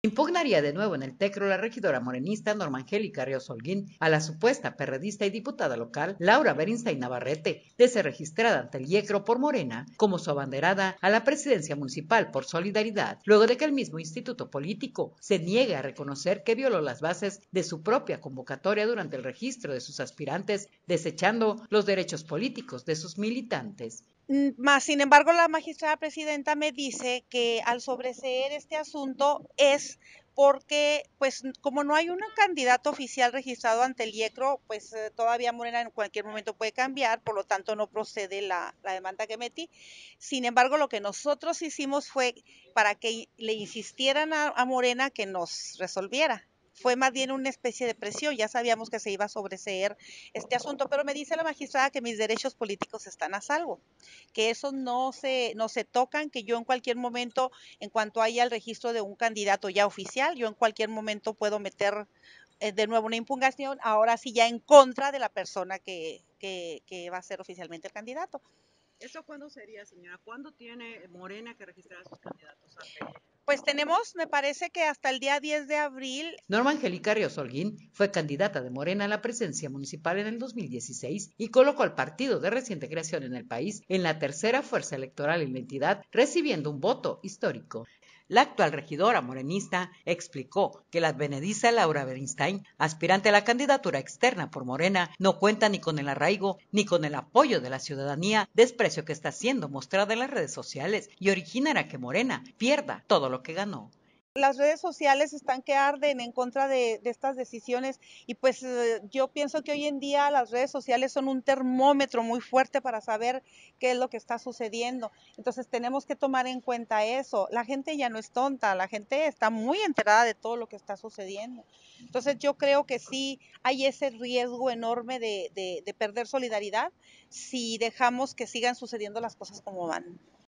Impugnaría de nuevo en el TECRO la regidora morenista Norma Angélica Ríos Holguín a la supuesta perredista y diputada local Laura Berinstein Navarrete de ser registrada ante el Yecro por Morena como su abanderada a la presidencia municipal por solidaridad, luego de que el mismo instituto político se niegue a reconocer que violó las bases de su propia convocatoria durante el registro de sus aspirantes, desechando los derechos políticos de sus militantes. Más sin embargo, la magistrada presidenta me dice que al sobreseer este asunto es porque, pues, como no hay un candidato oficial registrado ante el IECRO, pues eh, todavía Morena en cualquier momento puede cambiar, por lo tanto no procede la, demanda que metí. Sin embargo, lo que nosotros hicimos fue para que le insistieran a Morena que nos resolviera fue más bien una especie de presión, ya sabíamos que se iba a sobreseer este asunto, pero me dice la magistrada que mis derechos políticos están a salvo, que esos no se, no se tocan, que yo en cualquier momento, en cuanto haya el registro de un candidato ya oficial, yo en cualquier momento puedo meter eh, de nuevo una impugnación, ahora sí ya en contra de la persona que, va a ser oficialmente el candidato. ¿Eso cuándo sería, señora? ¿Cuándo tiene eh, Morena que registrar a sus candidatos? Pues tenemos, me parece que hasta el día 10 de abril. Norma Angélica Ríos fue candidata de Morena a la presidencia municipal en el 2016 y colocó al partido de reciente creación en el país en la tercera fuerza electoral en la entidad, recibiendo un voto histórico. La actual regidora morenista explicó que la advenediza Laura Bernstein, aspirante a la candidatura externa por Morena, no cuenta ni con el arraigo ni con el apoyo de la ciudadanía, desprecio que está siendo mostrado en las redes sociales y originará que Morena pierda todo lo que ganó las redes sociales están que arden en contra de, estas decisiones y pues eh, yo pienso que hoy en día las redes sociales son un termómetro muy fuerte para saber qué es lo que está sucediendo. Entonces tenemos que tomar en cuenta eso. La gente ya no es tonta, la gente está muy enterada de todo lo que está sucediendo. Entonces yo creo que sí hay ese riesgo enorme de perder solidaridad si dejamos que sigan sucediendo las cosas como van.